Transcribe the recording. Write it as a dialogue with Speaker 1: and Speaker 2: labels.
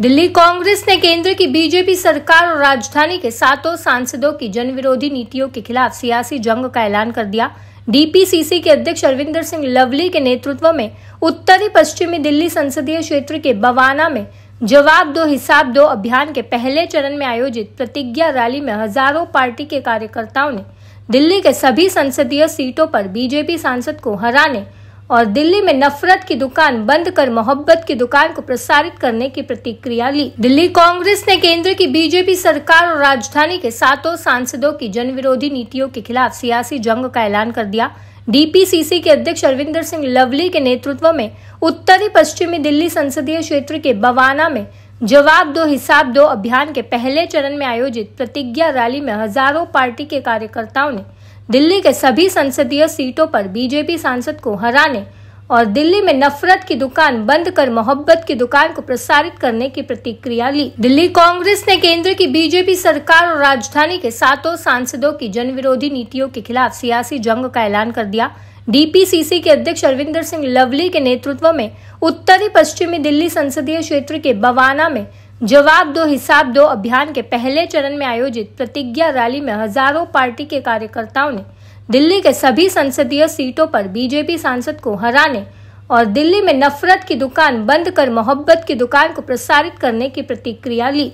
Speaker 1: दिल्ली कांग्रेस ने केंद्र की बीजेपी सरकार और राजधानी के सातों सांसदों की जन विरोधी नीतियों के खिलाफ सियासी जंग का ऐलान कर दिया डीपीसीसी के अध्यक्ष अरविंदर सिंह लवली के नेतृत्व में उत्तरी पश्चिमी दिल्ली संसदीय क्षेत्र के बवाना में जवाब दो हिसाब दो अभियान के पहले चरण में आयोजित प्रतिज्ञा रैली में हजारों पार्टी के कार्यकर्ताओं ने दिल्ली के सभी संसदीय सीटों पर बीजेपी सांसद को हराने और दिल्ली में नफरत की दुकान बंद कर मोहब्बत की दुकान को प्रसारित करने की प्रतिक्रिया ली दिल्ली कांग्रेस ने केंद्र की बीजेपी सरकार और राजधानी के सातों सांसदों की जन विरोधी नीतियों के खिलाफ सियासी जंग का ऐलान कर दिया डीपीसीसी के अध्यक्ष अरविंदर सिंह लवली के नेतृत्व में उत्तरी पश्चिमी दिल्ली संसदीय क्षेत्र के बवाना में जवाब दो हिसाब दो अभियान के पहले चरण में आयोजित प्रतिज्ञा रैली में हजारों पार्टी के कार्यकर्ताओं ने दिल्ली के सभी संसदीय सीटों पर बीजेपी सांसद को हराने और दिल्ली में नफरत की दुकान बंद कर मोहब्बत की दुकान को प्रसारित करने की प्रतिक्रिया ली दिल्ली कांग्रेस ने केंद्र की बीजेपी सरकार और राजधानी के सातों सांसदों की जन विरोधी नीतियों के खिलाफ सियासी जंग का ऐलान कर दिया डीपीसीसी के अध्यक्ष अरविंदर सिंह लवली के नेतृत्व में उत्तरी पश्चिमी दिल्ली संसदीय क्षेत्र के बवाना में जवाब दो हिसाब दो अभियान के पहले चरण में आयोजित प्रतिज्ञा रैली में हजारों पार्टी के कार्यकर्ताओं ने दिल्ली के सभी संसदीय सीटों पर बीजेपी सांसद को हराने और दिल्ली में नफरत की दुकान बंद कर मोहब्बत की दुकान को प्रसारित करने की प्रतिक्रिया ली